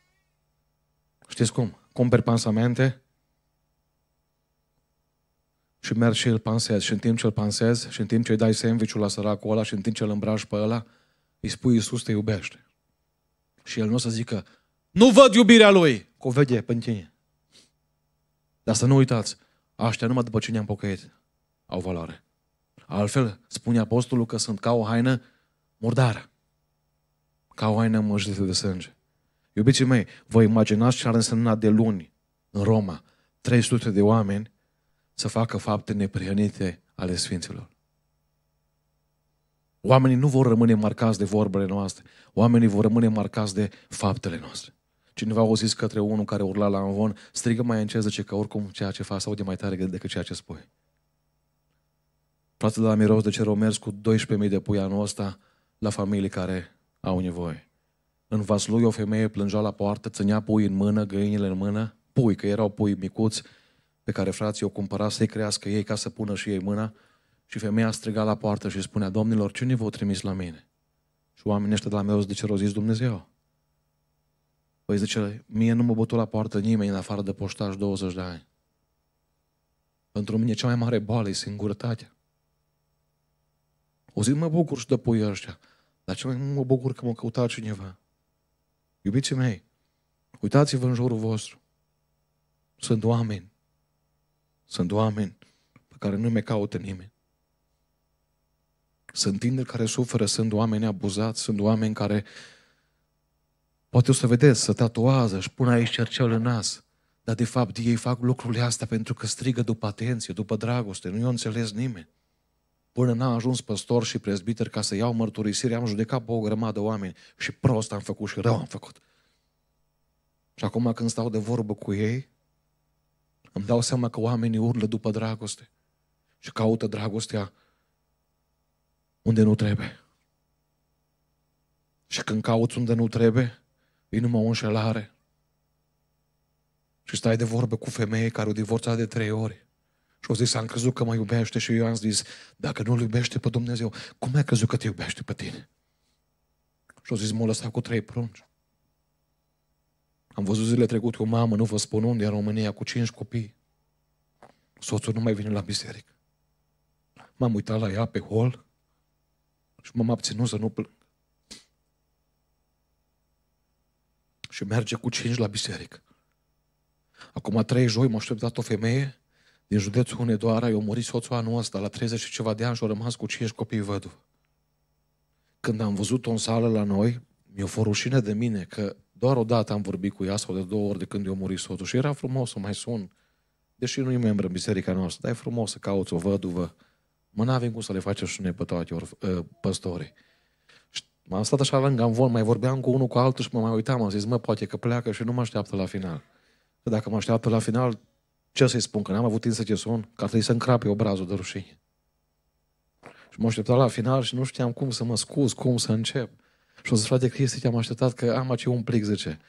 Știți cum? Cumperi pansamente și mergi și îl pansezi. Și în timp ce îl pansezi, și în timp ce îi dai sandwich la săracul ăla, și în timp ce îl îmbraci pe ăla, îi spui Iisus te iubește. Și el nu o să zică, nu văd iubirea lui, că o vede pe tine. Dar să nu uitați, aștia numai după ce ne-am pocăit au valoare. Altfel, spune apostolul că sunt ca o haină murdară ca o aină mărșită de sânge. Iubiții mei, vă imaginați ce ar însemna de luni în Roma 300 de oameni să facă fapte neprihănite ale Sfinților. Oamenii nu vor rămâne marcați de vorbele noastre. Oamenii vor rămâne marcați de faptele noastre. Cineva a zis către unul care urla la învon, strigă mai încet, zice că oricum ceea ce faci aude mai tare decât ceea ce spui. de la miros de ce mers cu 12.000 de pui anul ăsta la familii care au nevoie. În Vaslui o femeie plângea la poartă, ținea pui în mână, găinile în mână, pui, că erau pui micuți, pe care frații o cumpăra să-i crească ei ca să pună și ei mâna și femeia striga la poartă și spunea, Domnilor, cine v-a trimis la mine? Și oamenii ăștia de la meu zice, rozis Dumnezeu. Păi zice, mie nu mă bătu la poartă nimeni în afară de poștaș 20 de ani. Pentru mine cea mai mare boală e singurătatea. O zi mă bucur și de pui ăștia. Dar ce mai mă bucur că m-a căutat cineva. Iubiții mei, uitați-vă în jurul vostru. Sunt oameni. Sunt oameni pe care nu me caută nimeni. Sunt tineri care suferă, sunt oameni abuzați, sunt oameni care poate o să vedeți, să tatuează, își pun aici cercel în nas. Dar de fapt ei fac lucrurile astea pentru că strigă după atenție, după dragoste. Nu i înțeles nimeni până n am ajuns păstor și prezbiter ca să iau mărturisire, am judecat pe o grămadă de oameni și prost am făcut și rău am făcut. Și acum când stau de vorbă cu ei, îmi dau seama că oamenii urlă după dragoste și caută dragostea unde nu trebuie. Și când cauți unde nu trebuie, e numai o înșelare. Și stai de vorbă cu femeie care o divorțat de trei ori. Și au zis, am crezut că mă iubește și eu am zis, dacă nu-L iubește pe Dumnezeu, cum ai crezut că te iubește pe tine? Și au zis, m-au lăsat cu trei prunci. Am văzut zile trecute o mamă, nu vă spun unde, în România, cu cinci copii. Soțul nu mai vine la biserică. M-am uitat la ea pe hol și m-am abținut să nu plâng. Și merge cu cinci la biserică. Acum trei joi m-a așteptat o femeie din județul Hunedoara, eu murit soțul anul ăsta, la 30 și ceva de ani și a rămas cu 5 copii văduv. Când am văzut-o în sală la noi, mi-a fost rușine de mine că doar o dată am vorbit cu ea sau de două ori de când eu murit soțul și era frumos să mai sun, deși nu e membru în biserica noastră, dar e frumos să cauți o văduvă. Mă n-avem cum să le facem și noi pe toate or, uh, m-am stat așa lângă am vor, mai vorbeam cu unul cu altul și mă mai uitam, am zis, mă, poate că pleacă și nu mă așteaptă la final. Că dacă mă așteaptă la final, ce să-i spun? Că n-am avut timp să te sun? Că ar să-mi crape obrazul de rușine. Și mă așteptam la final și nu știam cum să mă scuz, cum să încep. Și o să frate Cristi, te-am așteptat că am aici un plic, zice.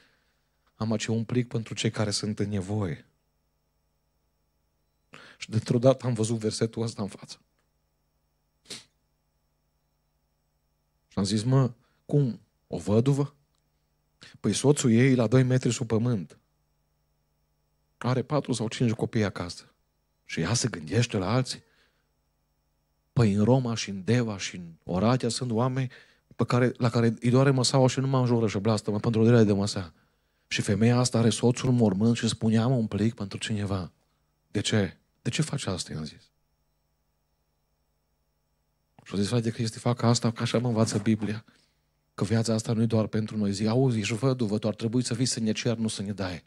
Am aici un plic pentru cei care sunt în nevoie. Și dintr-o dată am văzut versetul ăsta în față. Și am zis, mă, cum? O văduvă? Păi soțul ei la 2 metri sub pământ are patru sau cinci copii acasă și ea se gândește la alții. Păi în Roma și în Deva și în Oratia sunt oameni pe care, la care îi doare măsaua și nu mă înjură și blastă-mă pentru o de măsa. Și femeia asta are soțul mormânt și spune, am un plic pentru cineva. De ce? De ce face asta? I-am zis. Și-a zis, frate Cristi, fac asta, că așa mă învață Biblia. Că viața asta nu e doar pentru noi. Zic, auzi, și văduvă, doar trebuie să fii să ne cer, nu să ne dai.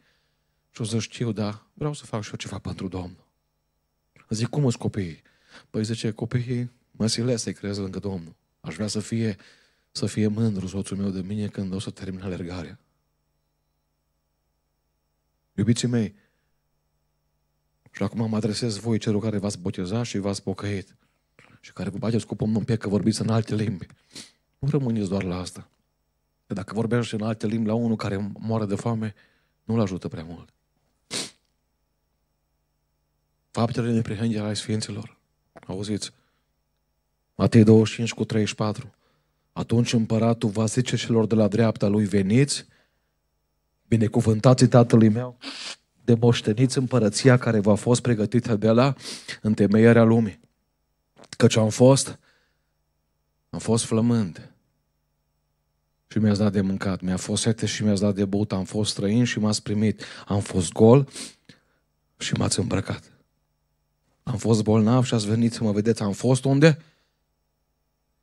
Și o să știu, da, vreau să fac și eu ceva pentru Domnul. Zic, cum sunt copiii? Păi zice, copiii mă silesc să-i creez lângă Domnul. Aș vrea să fie, să fie mândru soțul meu de mine când o să termin alergarea. Iubiții mei, și acum mă adresez voi celor care v-ați botezat și v-ați pocăit și care vă bateți cu pumnul în piept că vorbiți în alte limbi. Nu rămâneți doar la asta. Că dacă vorbești în alte limbi la unul care moare de foame, nu-l ajută prea mult. Faptele neprihănite ale Sfinților. Auziți? Matei 25 cu 34. Atunci împăratul va zice celor de la dreapta lui, veniți, binecuvântați tatălui meu, de moșteniți împărăția care v-a fost pregătită de la întemeierea lumii. Căci am fost, am fost flămând și mi-ați dat de mâncat, mi-a fost sete și mi-ați dat de băut, am fost străin și m-ați primit, am fost gol și m-ați îmbrăcat. Am fost bolnav și ați venit să mă vedeți. Am fost unde?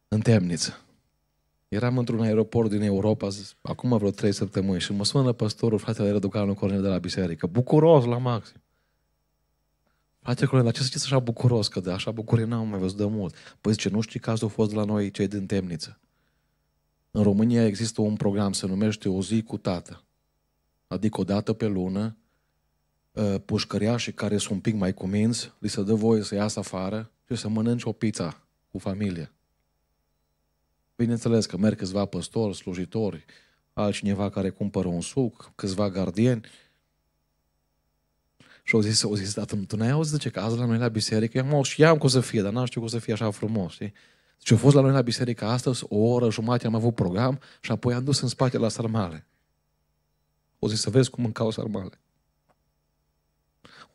În temniță. Eram într-un aeroport din Europa, zis, acum vreo trei săptămâni, și mă sună păstorul fratele Răducanu Cornel de la biserică. Bucuros la maxim. Frate Cornel, dar ce să ziceți așa bucuros? Că de așa bucurie n-am mai văzut de mult. Păi zice, nu știi că au fost la noi cei din temniță. În România există un program, se numește O zi cu tată. Adică o dată pe lună Uh, pușcăriașii care sunt un pic mai cuminți, li se dă voie să iasă afară și să mănânci o pizza cu familie. Bineînțeles că merg câțiva păstori, slujitori, altcineva care cumpără un suc, câțiva gardieni. Și au zis, au zis, dar tu n-ai auzit ce că azi la noi la biserică, eu am și am cum să fie, dar n-am știut cum să fie așa frumos, știi? Deci au fost la noi la biserică astăzi, o oră jumate am avut program și apoi am dus în spate la sarmale. O zis să vezi cum mâncau sarmale.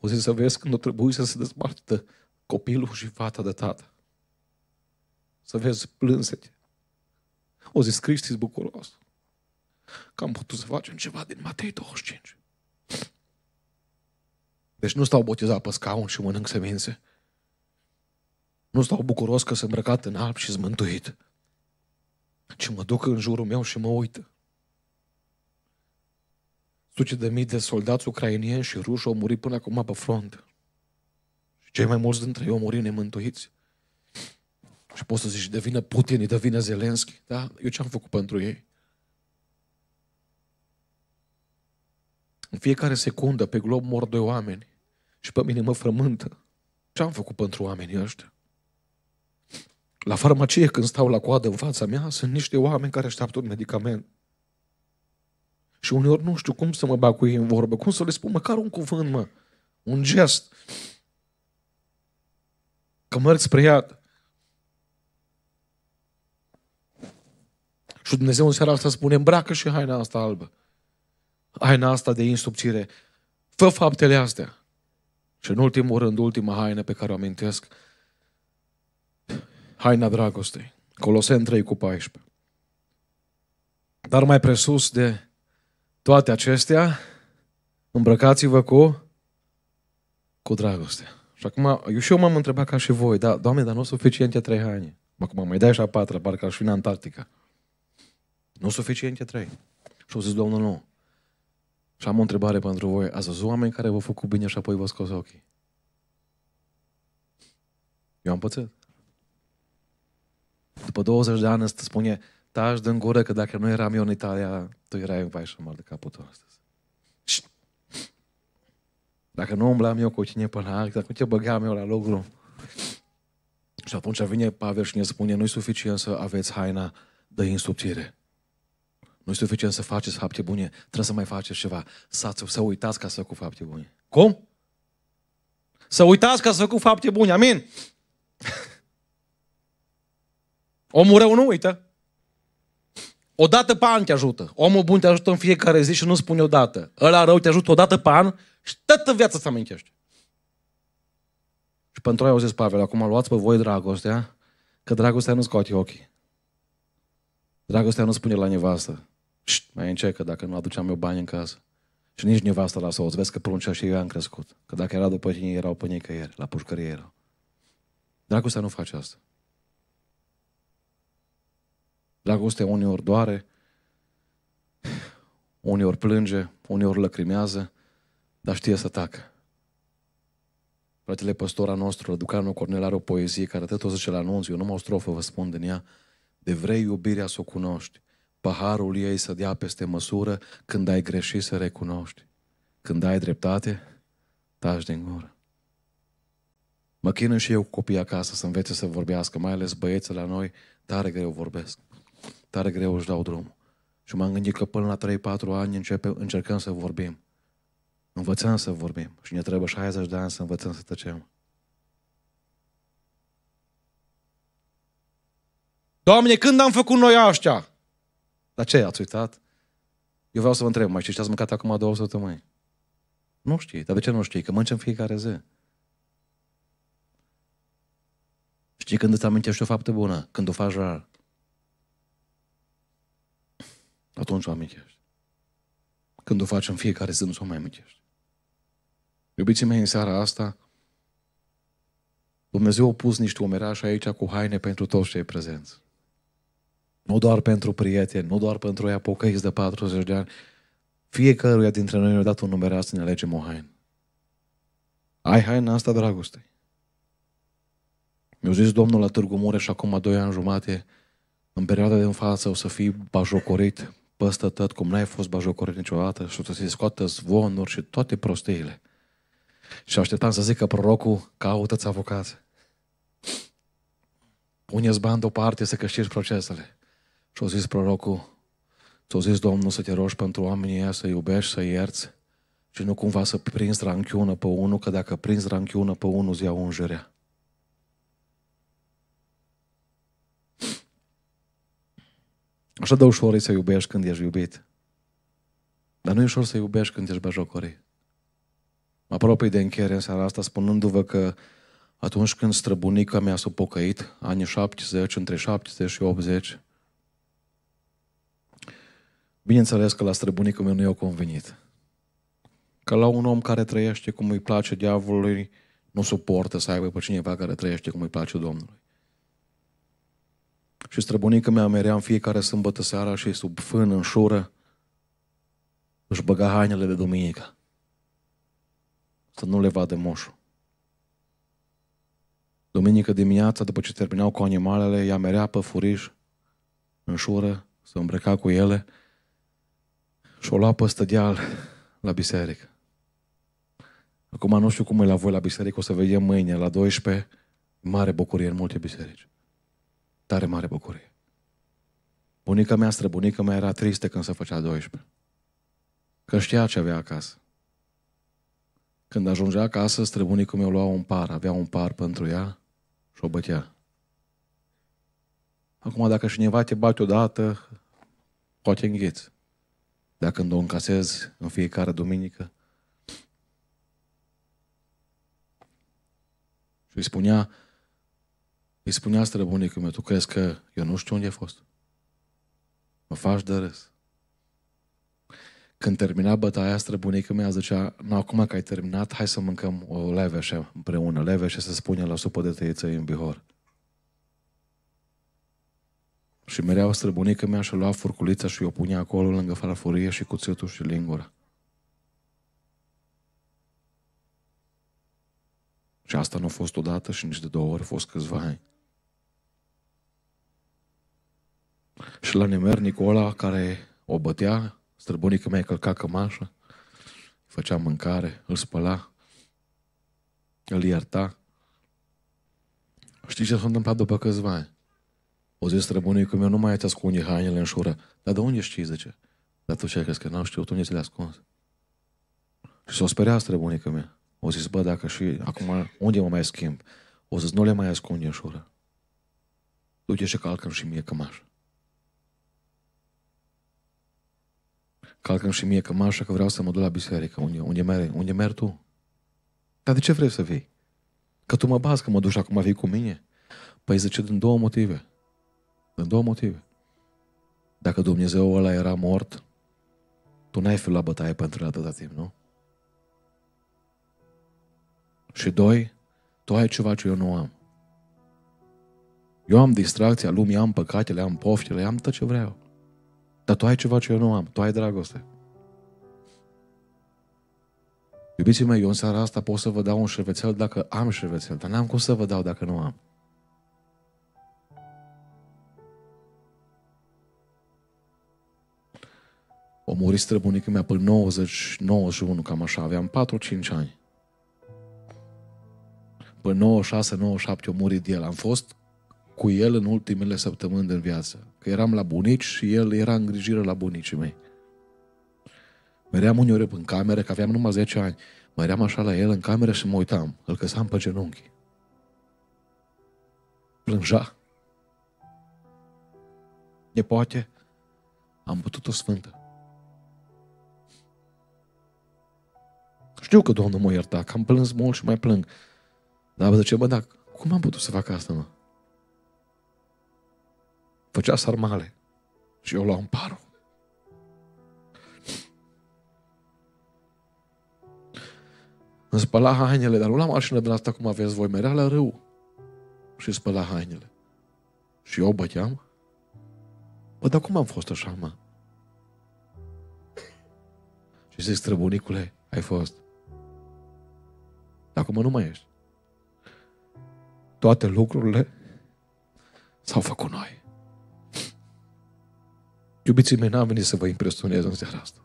O zi să vezi când o trebuie să se dezbartă copilul și fata de tată. Să vezi plânsete. O zi Cristi bucuros. Că am putut să facem ceva din Matei 25. Deci nu stau botezat pe scaun și mănânc semințe. Nu stau bucuros că sunt îmbrăcat în alb și zmântuit. Ci mă duc în jurul meu și mă uită. Sute de mii de soldați ucrainieni și ruși au murit până acum pe front. Și cei mai mulți dintre ei au murit nemântuiți. Și poți să zici, de Putin, de Zelenski. Da? Eu ce am făcut pentru ei? În fiecare secundă pe glob mor doi oameni. Și pe mine mă frământă. Ce am făcut pentru oamenii ăștia? La farmacie, când stau la coadă în fața mea, sunt niște oameni care așteaptă un medicament. Și uneori nu știu cum să mă bag cu ei în vorbă, cum să le spun măcar un cuvânt, mă, un gest. Că merg spre iad. Și Dumnezeu în seara asta spune, îmbracă și haina asta albă. Haina asta de insubțire. Fă faptele astea. Și în ultimul rând, ultima haină pe care o amintesc, haina dragostei. Colosen 3 cu 14. Dar mai presus de toate acestea, îmbrăcați-vă cu, cu dragoste. Și acum, eu și eu m-am întrebat ca și voi, da, Doamne, dar nu sunt suficiente trei haine. Acum mai dai și a patra, parcă aș fi în Antarctica. Nu sunt suficiente trei. Și au zis, Domnul, nu. Și am o întrebare pentru voi. Ați văzut oameni care v-au făcut bine și apoi vă scos ochii? Eu am pățit. După 20 de ani îți spune, staj din gură că dacă nu eram eu în Italia, tu erai în vaișul mor de capul tău astăzi. Dacă nu umblam eu cu cine până act, dacă te băgam eu la lucru. Și atunci vine Pavel și ne spune, nu-i suficient să aveți haina de insubțire. Nu-i suficient să faceți fapte bune, trebuie să mai faceți ceva. Să, să uitați ca să cu fapte bune. Cum? Să uitați ca să cu fapte bune, amin? Omul rău nu uită. O dată pe an te ajută. Omul bun te ajută în fiecare zi și nu spune o dată. Ăla rău te ajută o dată pe an și toată viața să amintești. Și pentru aia au zis Pavel, acum luați pe voi dragostea, că dragostea nu scoate ochii. Dragostea nu spune la nevastă. Șt, mai încerc, că dacă nu aduceam eu bani în casă. Și nici nevastă la soț. Vezi că pruncea și eu am crescut. Că dacă era după tine, erau pe nicăieri, la pușcărie erau. Dragostea nu face asta. Dragostea uneori doare, uneori plânge, uneori lăcrimează, dar știe să tacă. Fratele păstora nostru, Răducanul Cornel, are o poezie care atât o zice la anunț, eu numai o strofă vă spun din ea, de vrei iubirea să o cunoști, paharul ei să dea peste măsură, când ai greșit să recunoști. Când ai dreptate, taci din gură. Mă chină și eu cu copiii acasă să învețe să vorbească, mai ales băieții la noi, tare greu vorbesc tare greu își dau drumul. Și m-am gândit că până la 3-4 ani începe, încercăm să vorbim. Învățăm să vorbim și ne trebuie 60 de ani să învățăm să tăcem. Doamne, când am făcut noi ăștia? Dar ce, ați uitat? Eu vreau să vă întreb, mai știți ce ați mâncat acum două săptămâni? Nu știi. Dar de ce nu știi? Că mâncem fiecare zi. Știi când îți amintești o faptă bună? Când o faci rar. atunci o amintești. Când o faci în fiecare zi, nu o mai amintești. Iubiții mei, în seara asta, Dumnezeu a pus niște omerași aici cu haine pentru toți cei prezenți. Nu doar pentru prieteni, nu doar pentru ea pocăiți de 40 de ani. Fiecăruia dintre noi ne-a dat un numeraș să ne alegem o haină. Ai haina asta dragoste. Mi-a zis Domnul la Târgu Mureș acum doi ani jumate, în perioada de în față o să fii bajocorit păstă tot, cum n-ai fost bajocorit niciodată și o să se scoată zvonuri și toate prostiile. Și așteptam să zică prorocul, caută-ți avocați. Pune-ți bani deoparte să câștigi procesele. Și-o zis prorocul, ți-o zis Domnul să te rogi pentru oamenii ăia, să iubești, să ierți și nu cumva să prinzi ranchiună pe unul, că dacă prinzi ranchiună pe unul, îți iau ungerea. Așa de ușor e să iubești când ești iubit. Dar nu e ușor să iubești când ești bejocorit. Mă apropii de încheiere în seara asta spunându-vă că atunci când străbunica mea s-a pocăit, anii 70, între 70 și 80, bineînțeles că la străbunica meu nu i-au convenit. Că la un om care trăiește cum îi place diavolului, nu suportă să aibă pe cineva care trăiește cum îi place Domnului. Și străbunica mea merea în fiecare sâmbătă seara și sub fân, în șură, își băga hainele de duminică. Să nu le vadă moșul. Duminică dimineața, după ce terminau cu animalele, ea merea pe furiș, în șură, să îmbrăca cu ele și o lua pe stădeal la biserică. Acum nu știu cum e la voi la biserică, o să vedem mâine, la 12, mare bucurie în multe biserici tare mare bucurie. Bunica mea, străbunica mea era tristă când se făcea 12. Că știa ce avea acasă. Când ajungea acasă, străbunicul meu lua un par, avea un par pentru ea și o bătea. Acum, dacă cineva te bate odată, poate îngheți. Dacă când o încasezi în fiecare duminică, și îi spunea, îi spunea asta meu, tu crezi că eu nu știu unde a fost? Mă faci de râs. Când termina bătaia asta, bunicul meu zicea, nu, acum că ai terminat, hai să mâncăm o leveșe împreună. Leveșe se spune la supă de tăiță în Bihor. Și mereu străbunică mea și lua furculița și o punea acolo lângă farfurie și cuțitul și lingura. Și asta nu a fost odată și nici de două ori, a fost câțiva ani. Și la nemernicul ăla care o bătea, străbunica mea călca cămașa, făcea mâncare, îl spăla, îl ierta. Știi ce s-a întâmplat după câțiva ani? O zis străbunicul meu, nu mai ați ascunde hainele în șură. Dar de unde știi, zice? Dar tu ce crezi că n-am știut unde ți le ascuns? Și s-o sperea străbunica mea. O zis, bă, dacă și acum, unde mă mai schimb? O zis, nu le mai ascunde în șură. Uite și calcă și mie cămașa. calcăm și mie cămașa că vreau să mă duc la biserică. Unde, unde, merg, unde merg tu? Dar de ce vrei să vii? Că tu mă bazi că mă duci acum vii cu mine? Păi zice, din două motive. Din două motive. Dacă Dumnezeu ăla era mort, tu n-ai fi la bătaie pentru atâta timp, nu? Și doi, tu ai ceva ce eu nu am. Eu am distracția lumii, am păcatele, am poftile, am tot ce vreau. Dar tu ai ceva ce eu nu am. Tu ai dragoste. Iubiții mei, eu în seara asta pot să vă dau un șervețel dacă am șervețel, dar n-am cum să vă dau dacă nu am. O muri străbunică mea până 90, 91, cam așa, aveam 4-5 ani. Până 96, 97 o murit de el. Am fost cu el în ultimele săptămâni din viață. Că eram la bunici și el era în grijire la bunicii mei. Meream uneori în cameră, că aveam numai 10 ani, meream așa la el în cameră și mă uitam, îl căsam pe genunchi. Plângea. Ne poate, am putut o sfântă. Știu că Domnul mă ierta, că am plâns mult și mai plâng. Dar vă zice, bă, dar cum am putut să fac asta, mă? făcea sarmale și eu luam parul. Îmi spăla hainele, dar nu la mașină de asta cum aveți voi, merea la râu și spăla hainele. Și eu băteam. Bă, dar cum am fost așa, mă? Și zic, străbunicule, ai fost. Dar acum nu mai ești. Toate lucrurile s-au făcut noi. Iubiții mei, n-am venit să vă impresionez în seara asta.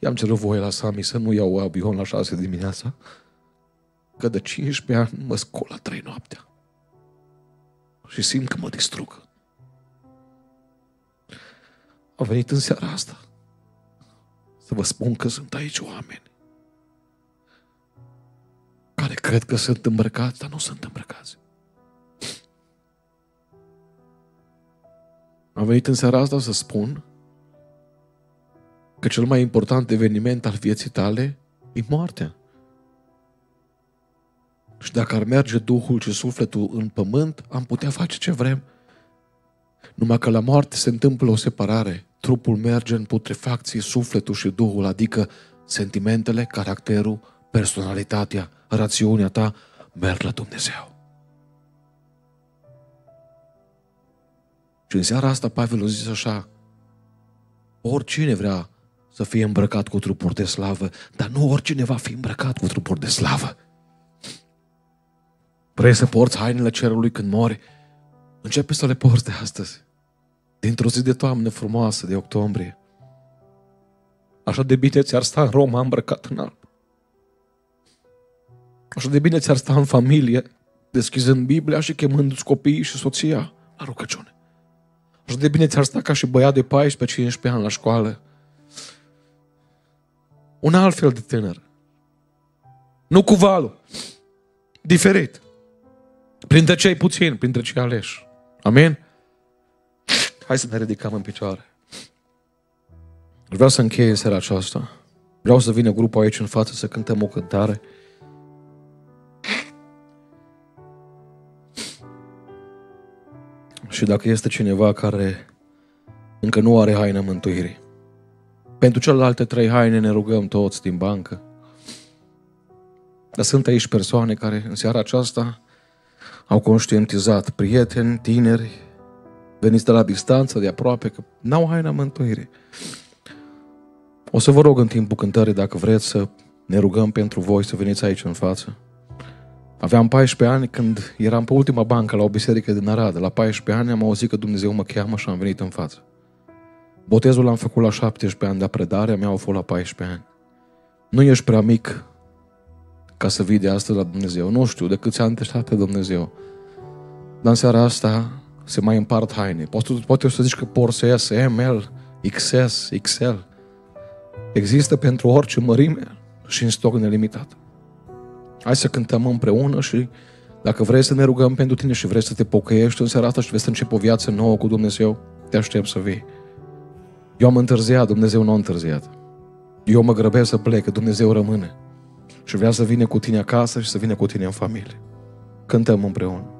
I-am cerut voie la Sami să nu iau avion la 6 dimineața, că de 15 ani mă scol la 3 noaptea. Și simt că mă distrug. Am venit în seara asta să vă spun că sunt aici oameni care cred că sunt îmbrăcați, dar nu sunt îmbrăcați. Am venit în seara asta să spun că cel mai important eveniment al vieții tale e moartea. Și dacă ar merge Duhul și sufletul în pământ, am putea face ce vrem. Numai că la moarte se întâmplă o separare. Trupul merge în putrefacție, sufletul și Duhul, adică sentimentele, caracterul, personalitatea, rațiunea ta, merg la Dumnezeu. Și în seara asta Pavel a zis așa, oricine vrea să fie îmbrăcat cu trupuri de slavă, dar nu oricine va fi îmbrăcat cu trupuri de slavă. Vrei să porți hainele cerului când mori? Începe să le porți de astăzi. Dintr-o zi de toamnă frumoasă, de octombrie. Așa de bine ți-ar sta în Roma îmbrăcat în alb. Așa de bine ți-ar sta în familie, deschizând Biblia și chemându-ți copiii și soția la rugăciune. Așa de bine ți-ar sta ca și băiat de 14-15 ani la școală. Un alt fel de tânăr. Nu cu valul. Diferit. Printre cei puțini, printre cei aleși. Amin? Hai să ne ridicăm în picioare. Vreau să încheie în seara aceasta. Vreau să vină grupul aici în față să cântăm o cântare. și dacă este cineva care încă nu are haine mântuirii. Pentru celelalte trei haine ne rugăm toți din bancă. Dar sunt aici persoane care în seara aceasta au conștientizat prieteni, tineri, veniți de la distanță, de aproape, că n-au haina mântuirii. O să vă rog în timpul cântării, dacă vreți, să ne rugăm pentru voi să veniți aici în față. Aveam 14 ani când eram pe ultima bancă la o biserică din Arad. La 14 ani am auzit că Dumnezeu mă cheamă și am venit în față. Botezul l-am făcut la 17 ani, dar predarea mea a fost la 14 ani. Nu ești prea mic ca să vii de astăzi la Dumnezeu. Nu știu de câți ani te Dumnezeu. Dar în seara asta se mai împart haine. Poate, poate o să zici că porți S, ML, XS, XL. Există pentru orice mărime și în stoc nelimitat. Hai să cântăm împreună și dacă vrei să ne rugăm pentru tine și vrei să te pocăiești în seara asta și vrei să începi o viață nouă cu Dumnezeu, te aștept să vii. Eu am întârziat, Dumnezeu nu a întârziat. Eu mă grăbesc să plec, că Dumnezeu rămâne. Și vrea să vină cu tine acasă și să vină cu tine în familie. Cântăm împreună.